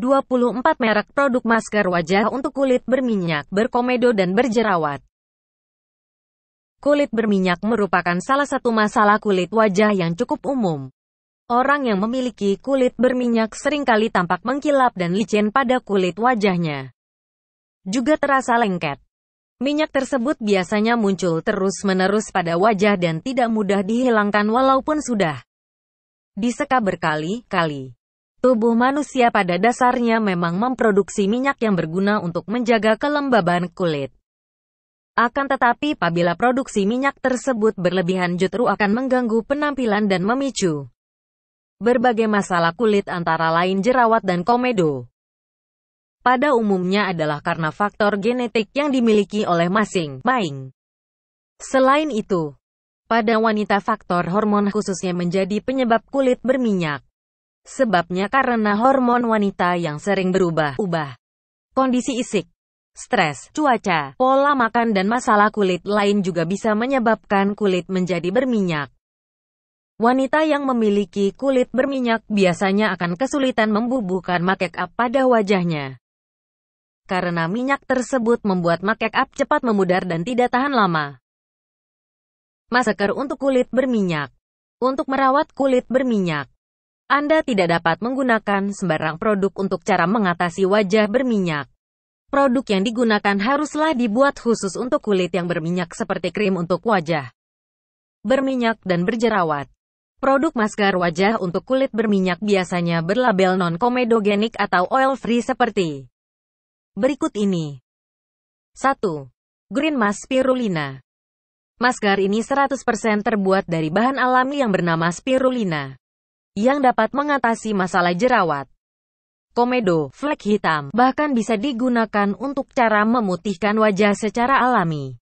24 merek produk masker wajah untuk kulit berminyak, berkomedo dan berjerawat. Kulit berminyak merupakan salah satu masalah kulit wajah yang cukup umum. Orang yang memiliki kulit berminyak seringkali tampak mengkilap dan licin pada kulit wajahnya. Juga terasa lengket. Minyak tersebut biasanya muncul terus-menerus pada wajah dan tidak mudah dihilangkan walaupun sudah diseka berkali-kali. Tubuh manusia pada dasarnya memang memproduksi minyak yang berguna untuk menjaga kelembaban kulit. Akan tetapi, apabila produksi minyak tersebut berlebihan justru akan mengganggu penampilan dan memicu berbagai masalah kulit antara lain jerawat dan komedo. Pada umumnya adalah karena faktor genetik yang dimiliki oleh masing-masing. Selain itu, pada wanita faktor hormon khususnya menjadi penyebab kulit berminyak. Sebabnya karena hormon wanita yang sering berubah-ubah. Kondisi isik, stres, cuaca, pola makan dan masalah kulit lain juga bisa menyebabkan kulit menjadi berminyak. Wanita yang memiliki kulit berminyak biasanya akan kesulitan membubuhkan make up pada wajahnya. Karena minyak tersebut membuat make up cepat memudar dan tidak tahan lama. Masker untuk kulit berminyak. Untuk merawat kulit berminyak, anda tidak dapat menggunakan sembarang produk untuk cara mengatasi wajah berminyak. Produk yang digunakan haruslah dibuat khusus untuk kulit yang berminyak seperti krim untuk wajah berminyak dan berjerawat. Produk masker wajah untuk kulit berminyak biasanya berlabel non comedogenic atau oil-free seperti berikut ini. 1. Green Mask Spirulina Masker ini 100% terbuat dari bahan alami yang bernama spirulina yang dapat mengatasi masalah jerawat. Komedo, flek hitam, bahkan bisa digunakan untuk cara memutihkan wajah secara alami.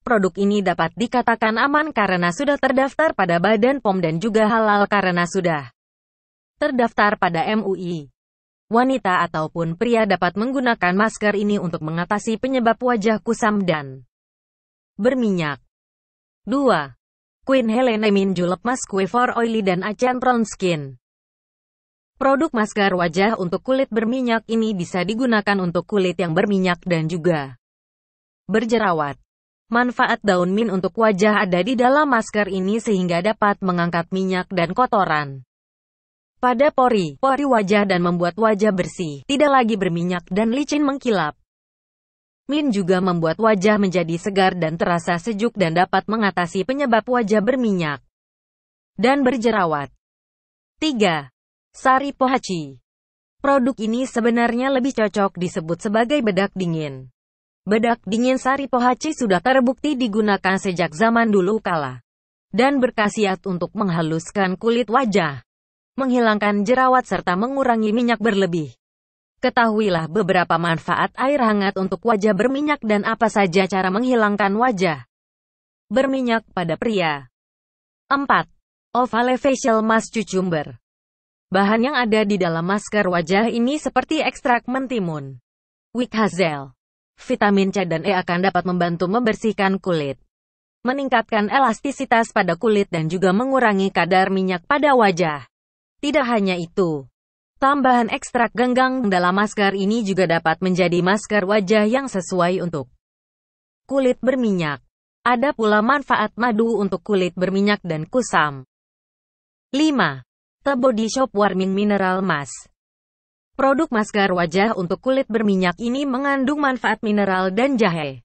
Produk ini dapat dikatakan aman karena sudah terdaftar pada Badan POM dan juga halal karena sudah terdaftar pada MUI. Wanita ataupun pria dapat menggunakan masker ini untuk mengatasi penyebab wajah kusam dan berminyak. 2. Queen Helene Min Julep Mask for Oily dan Acan skin. Produk masker wajah untuk kulit berminyak ini bisa digunakan untuk kulit yang berminyak dan juga berjerawat. Manfaat daun min untuk wajah ada di dalam masker ini sehingga dapat mengangkat minyak dan kotoran pada pori, pori wajah dan membuat wajah bersih, tidak lagi berminyak dan licin mengkilap. Min juga membuat wajah menjadi segar dan terasa sejuk dan dapat mengatasi penyebab wajah berminyak dan berjerawat. 3. Sari Pohaci Produk ini sebenarnya lebih cocok disebut sebagai bedak dingin. Bedak dingin Sari Pohaci sudah terbukti digunakan sejak zaman dulu kala dan berkhasiat untuk menghaluskan kulit wajah, menghilangkan jerawat serta mengurangi minyak berlebih. Ketahuilah beberapa manfaat air hangat untuk wajah berminyak dan apa saja cara menghilangkan wajah berminyak pada pria. 4. Ovale Facial Mask Cucumber Bahan yang ada di dalam masker wajah ini seperti ekstrak mentimun, wik hazel, vitamin C dan E akan dapat membantu membersihkan kulit, meningkatkan elastisitas pada kulit dan juga mengurangi kadar minyak pada wajah. Tidak hanya itu, Tambahan ekstrak genggang dalam masker ini juga dapat menjadi masker wajah yang sesuai untuk kulit berminyak. Ada pula manfaat madu untuk kulit berminyak dan kusam. 5. The Body Shop Warming Mineral Mask Produk masker wajah untuk kulit berminyak ini mengandung manfaat mineral dan jahe.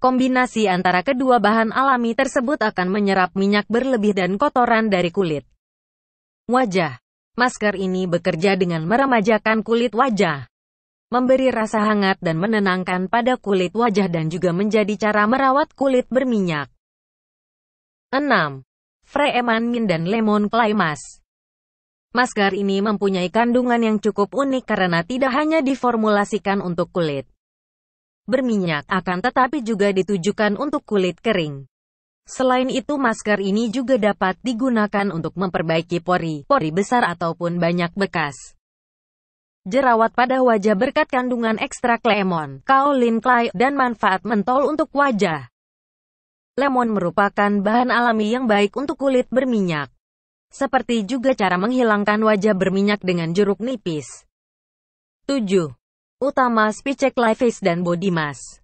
Kombinasi antara kedua bahan alami tersebut akan menyerap minyak berlebih dan kotoran dari kulit wajah. Masker ini bekerja dengan meremajakan kulit wajah, memberi rasa hangat dan menenangkan pada kulit wajah dan juga menjadi cara merawat kulit berminyak. 6. Freeman Mint dan Lemon Clay Mask. Masker ini mempunyai kandungan yang cukup unik karena tidak hanya diformulasikan untuk kulit berminyak akan tetapi juga ditujukan untuk kulit kering. Selain itu masker ini juga dapat digunakan untuk memperbaiki pori, pori besar ataupun banyak bekas. Jerawat pada wajah berkat kandungan ekstrak lemon, kaolin clay, dan manfaat mentol untuk wajah. Lemon merupakan bahan alami yang baik untuk kulit berminyak. Seperti juga cara menghilangkan wajah berminyak dengan jeruk nipis. 7. Utama Spicek Life Face dan Body Mask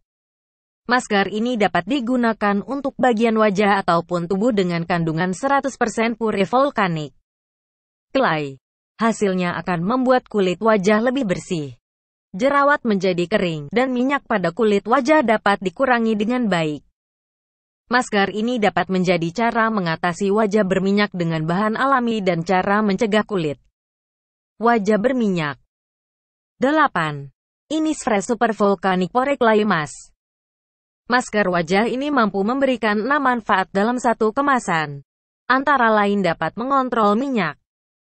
Masker ini dapat digunakan untuk bagian wajah ataupun tubuh dengan kandungan 100% pure vulkanik. Clay. Hasilnya akan membuat kulit wajah lebih bersih. Jerawat menjadi kering dan minyak pada kulit wajah dapat dikurangi dengan baik. Masker ini dapat menjadi cara mengatasi wajah berminyak dengan bahan alami dan cara mencegah kulit. Wajah berminyak 8. Innisfresh Super Volcanic Pore Clay Mask Masker wajah ini mampu memberikan 6 manfaat dalam satu kemasan. Antara lain dapat mengontrol minyak,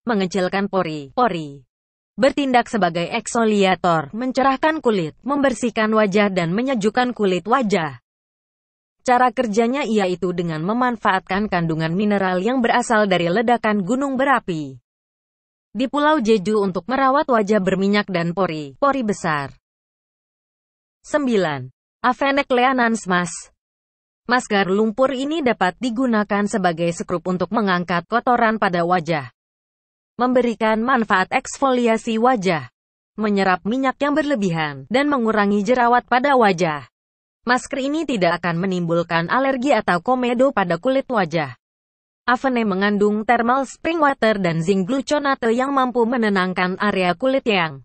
mengecilkan pori-pori, bertindak sebagai eksfoliator, mencerahkan kulit, membersihkan wajah dan menyejukkan kulit wajah. Cara kerjanya yaitu dengan memanfaatkan kandungan mineral yang berasal dari ledakan gunung berapi. Di Pulau Jeju untuk merawat wajah berminyak dan pori-pori besar. 9. Avenek Leanans Mas. Masker lumpur ini dapat digunakan sebagai skrup untuk mengangkat kotoran pada wajah. Memberikan manfaat eksfoliasi wajah. Menyerap minyak yang berlebihan dan mengurangi jerawat pada wajah. Masker ini tidak akan menimbulkan alergi atau komedo pada kulit wajah. Avene mengandung thermal spring water dan zinc gluconate yang mampu menenangkan area kulit yang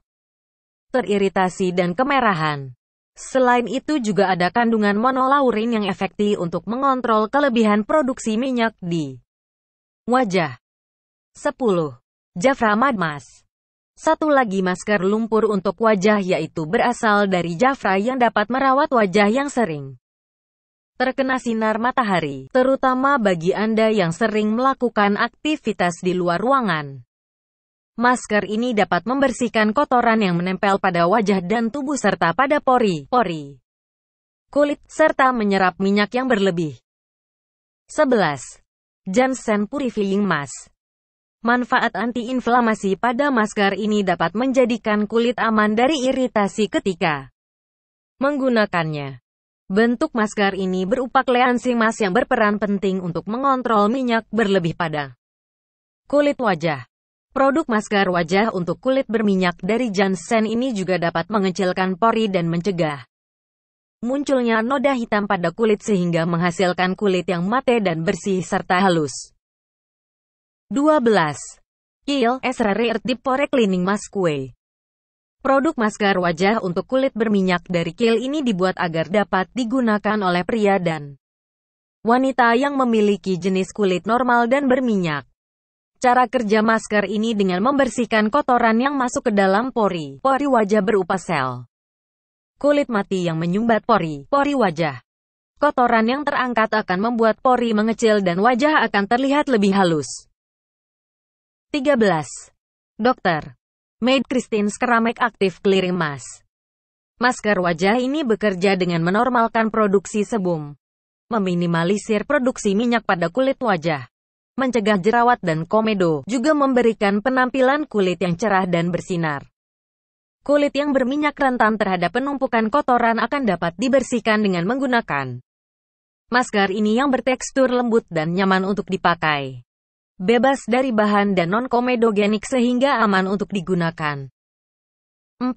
teriritasi dan kemerahan. Selain itu juga ada kandungan monolaurin yang efektif untuk mengontrol kelebihan produksi minyak di wajah. 10. Jafra Madmas Satu lagi masker lumpur untuk wajah yaitu berasal dari Jafra yang dapat merawat wajah yang sering terkena sinar matahari, terutama bagi Anda yang sering melakukan aktivitas di luar ruangan. Masker ini dapat membersihkan kotoran yang menempel pada wajah dan tubuh serta pada pori-pori kulit, serta menyerap minyak yang berlebih. 11. Janssen Purifying Mask Manfaat antiinflamasi pada masker ini dapat menjadikan kulit aman dari iritasi ketika menggunakannya. Bentuk masker ini berupa kleansi mask yang berperan penting untuk mengontrol minyak berlebih pada kulit wajah. Produk masker wajah untuk kulit berminyak dari Janssen ini juga dapat mengecilkan pori dan mencegah munculnya noda hitam pada kulit sehingga menghasilkan kulit yang mate dan bersih serta halus. 12. Kiel Esrari Pore Cleaning Mask Way Produk masker wajah untuk kulit berminyak dari Kiel ini dibuat agar dapat digunakan oleh pria dan wanita yang memiliki jenis kulit normal dan berminyak. Cara kerja masker ini dengan membersihkan kotoran yang masuk ke dalam pori. Pori wajah berupa sel. Kulit mati yang menyumbat pori. Pori wajah. Kotoran yang terangkat akan membuat pori mengecil dan wajah akan terlihat lebih halus. 13. Dokter. Made Christine Skeramek Active Clearing Mask. Masker wajah ini bekerja dengan menormalkan produksi sebum. Meminimalisir produksi minyak pada kulit wajah mencegah jerawat dan komedo, juga memberikan penampilan kulit yang cerah dan bersinar. Kulit yang berminyak rentan terhadap penumpukan kotoran akan dapat dibersihkan dengan menggunakan masker ini yang bertekstur lembut dan nyaman untuk dipakai. Bebas dari bahan dan non-komedogenik sehingga aman untuk digunakan. 14.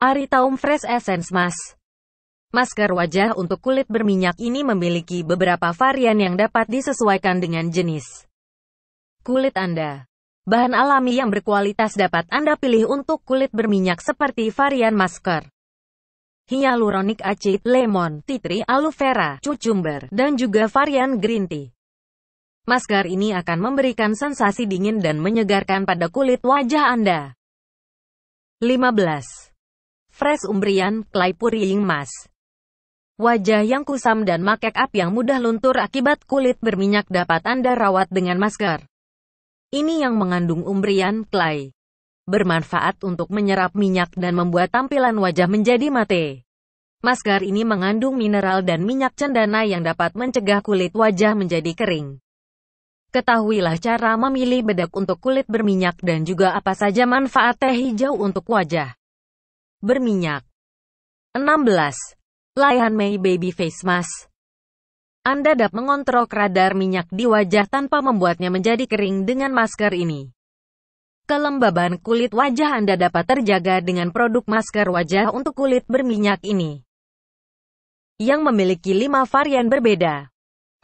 Aritaum Fresh Essence Mask Masker wajah untuk kulit berminyak ini memiliki beberapa varian yang dapat disesuaikan dengan jenis kulit Anda. Bahan alami yang berkualitas dapat Anda pilih untuk kulit berminyak seperti varian masker hyaluronic acid, lemon, tea tree, aloe vera, cucumber, dan juga varian green tea. Masker ini akan memberikan sensasi dingin dan menyegarkan pada kulit wajah Anda. 15. Fresh Umbrian Clay Purying Mask Wajah yang kusam dan make up yang mudah luntur akibat kulit berminyak dapat Anda rawat dengan masker. Ini yang mengandung umbrian, clay. Bermanfaat untuk menyerap minyak dan membuat tampilan wajah menjadi mate. Masker ini mengandung mineral dan minyak cendana yang dapat mencegah kulit wajah menjadi kering. Ketahuilah cara memilih bedak untuk kulit berminyak dan juga apa saja manfaat teh hijau untuk wajah. Berminyak 16. Layan Baby Face Mask. Anda dapat mengontrol kadar minyak di wajah tanpa membuatnya menjadi kering dengan masker ini. Kelembaban kulit wajah Anda dapat terjaga dengan produk masker wajah untuk kulit berminyak ini. Yang memiliki 5 varian berbeda.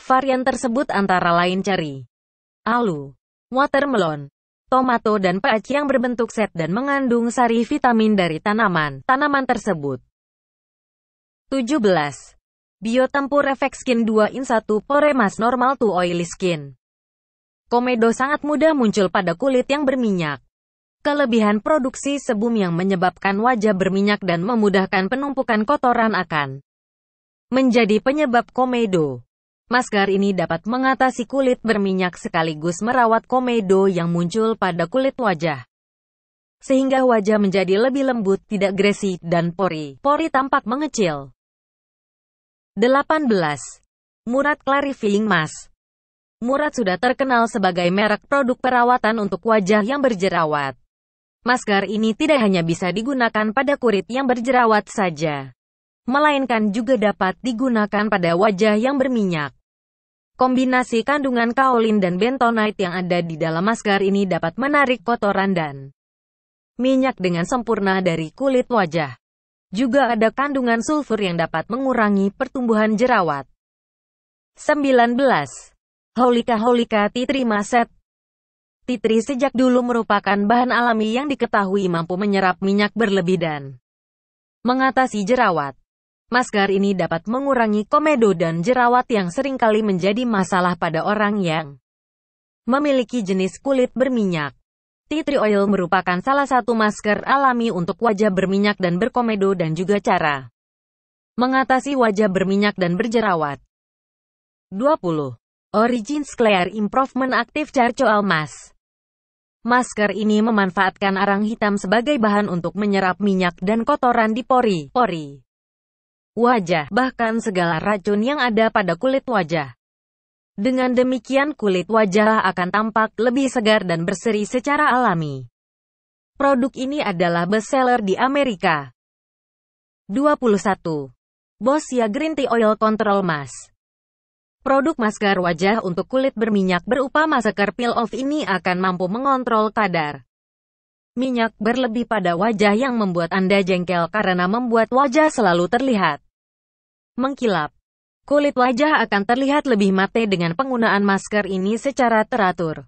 Varian tersebut antara lain ceri, alu, watermelon, tomato dan peach yang berbentuk set dan mengandung sari vitamin dari tanaman-tanaman tersebut. 17. Biotempur Reflex Skin 2 in 1 Poremas Normal to Oily Skin. Komedo sangat mudah muncul pada kulit yang berminyak. Kelebihan produksi sebum yang menyebabkan wajah berminyak dan memudahkan penumpukan kotoran akan menjadi penyebab komedo. Masker ini dapat mengatasi kulit berminyak sekaligus merawat komedo yang muncul pada kulit wajah. Sehingga wajah menjadi lebih lembut, tidak gresik dan pori. Pori tampak mengecil. 18. Murad Clarifying Mask Murad sudah terkenal sebagai merek produk perawatan untuk wajah yang berjerawat. Masker ini tidak hanya bisa digunakan pada kulit yang berjerawat saja, melainkan juga dapat digunakan pada wajah yang berminyak. Kombinasi kandungan kaolin dan bentonite yang ada di dalam masker ini dapat menarik kotoran dan minyak dengan sempurna dari kulit wajah. Juga ada kandungan sulfur yang dapat mengurangi pertumbuhan jerawat. 19. Holika Holika Titri Maset Titri sejak dulu merupakan bahan alami yang diketahui mampu menyerap minyak berlebih dan mengatasi jerawat. Masker ini dapat mengurangi komedo dan jerawat yang seringkali menjadi masalah pada orang yang memiliki jenis kulit berminyak. Tea tree oil merupakan salah satu masker alami untuk wajah berminyak dan berkomedo dan juga cara mengatasi wajah berminyak dan berjerawat. 20. Origins Clear Improvement Active Charcoal Mask. Masker ini memanfaatkan arang hitam sebagai bahan untuk menyerap minyak dan kotoran di pori, pori, wajah, bahkan segala racun yang ada pada kulit wajah. Dengan demikian kulit wajah akan tampak lebih segar dan berseri secara alami. Produk ini adalah bestseller di Amerika. 21. Bosia Green Tea Oil Control Mask Produk masker wajah untuk kulit berminyak berupa masker peel-off ini akan mampu mengontrol kadar minyak berlebih pada wajah yang membuat Anda jengkel karena membuat wajah selalu terlihat mengkilap. Kulit wajah akan terlihat lebih mate dengan penggunaan masker ini secara teratur.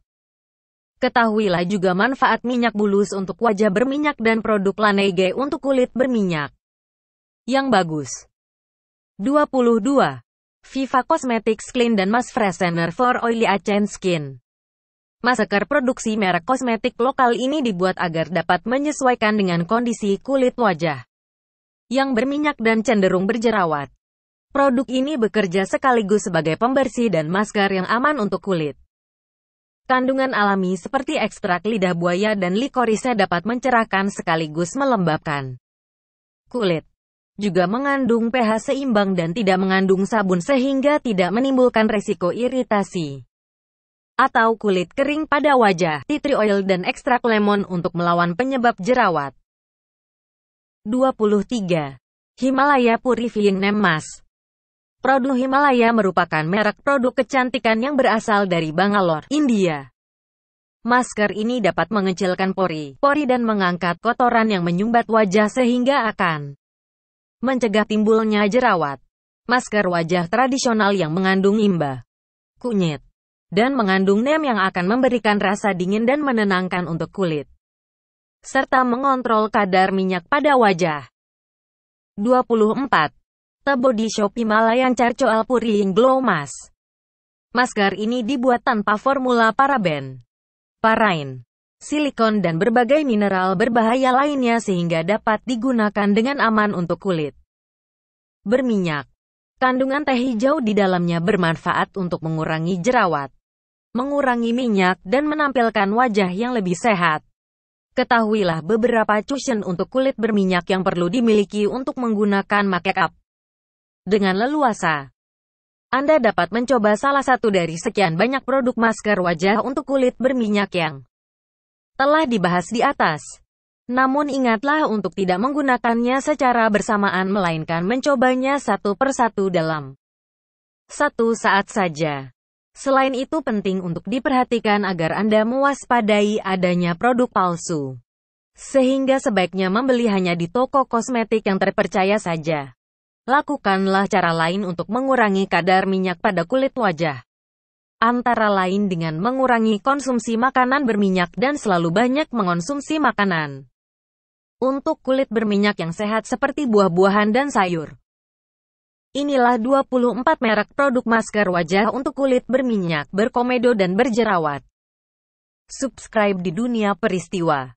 Ketahuilah juga manfaat minyak bulus untuk wajah berminyak dan produk Laneige untuk kulit berminyak. Yang bagus. 22. Viva Cosmetics Clean dan Mask Freshener for Oily Acen Skin. Masker produksi merek kosmetik lokal ini dibuat agar dapat menyesuaikan dengan kondisi kulit wajah yang berminyak dan cenderung berjerawat. Produk ini bekerja sekaligus sebagai pembersih dan masker yang aman untuk kulit. Kandungan alami seperti ekstrak lidah buaya dan likorisnya dapat mencerahkan sekaligus melembabkan kulit. Juga mengandung pH seimbang dan tidak mengandung sabun sehingga tidak menimbulkan resiko iritasi atau kulit kering pada wajah. Tea tree oil dan ekstrak lemon untuk melawan penyebab jerawat. 23. Himalaya Purifying Neem Produk Himalaya merupakan merek produk kecantikan yang berasal dari Bangalore, India. Masker ini dapat mengecilkan pori-pori dan mengangkat kotoran yang menyumbat wajah sehingga akan mencegah timbulnya jerawat. Masker wajah tradisional yang mengandung imba, kunyit, dan mengandung nem yang akan memberikan rasa dingin dan menenangkan untuk kulit, serta mengontrol kadar minyak pada wajah. 24. Body Shop Himalayan alpuri Alpuring Glow Mask. Masker ini dibuat tanpa formula paraben, parain, silikon dan berbagai mineral berbahaya lainnya sehingga dapat digunakan dengan aman untuk kulit. Berminyak. Kandungan teh hijau di dalamnya bermanfaat untuk mengurangi jerawat, mengurangi minyak dan menampilkan wajah yang lebih sehat. Ketahuilah beberapa cushion untuk kulit berminyak yang perlu dimiliki untuk menggunakan make up dengan leluasa. Anda dapat mencoba salah satu dari sekian banyak produk masker wajah untuk kulit berminyak yang telah dibahas di atas. Namun ingatlah untuk tidak menggunakannya secara bersamaan melainkan mencobanya satu persatu dalam satu saat saja. Selain itu penting untuk diperhatikan agar Anda mewaspadai adanya produk palsu. Sehingga sebaiknya membeli hanya di toko kosmetik yang terpercaya saja. Lakukanlah cara lain untuk mengurangi kadar minyak pada kulit wajah. Antara lain dengan mengurangi konsumsi makanan berminyak dan selalu banyak mengonsumsi makanan. Untuk kulit berminyak yang sehat seperti buah-buahan dan sayur. Inilah 24 merek produk masker wajah untuk kulit berminyak, berkomedo dan berjerawat. Subscribe di Dunia Peristiwa.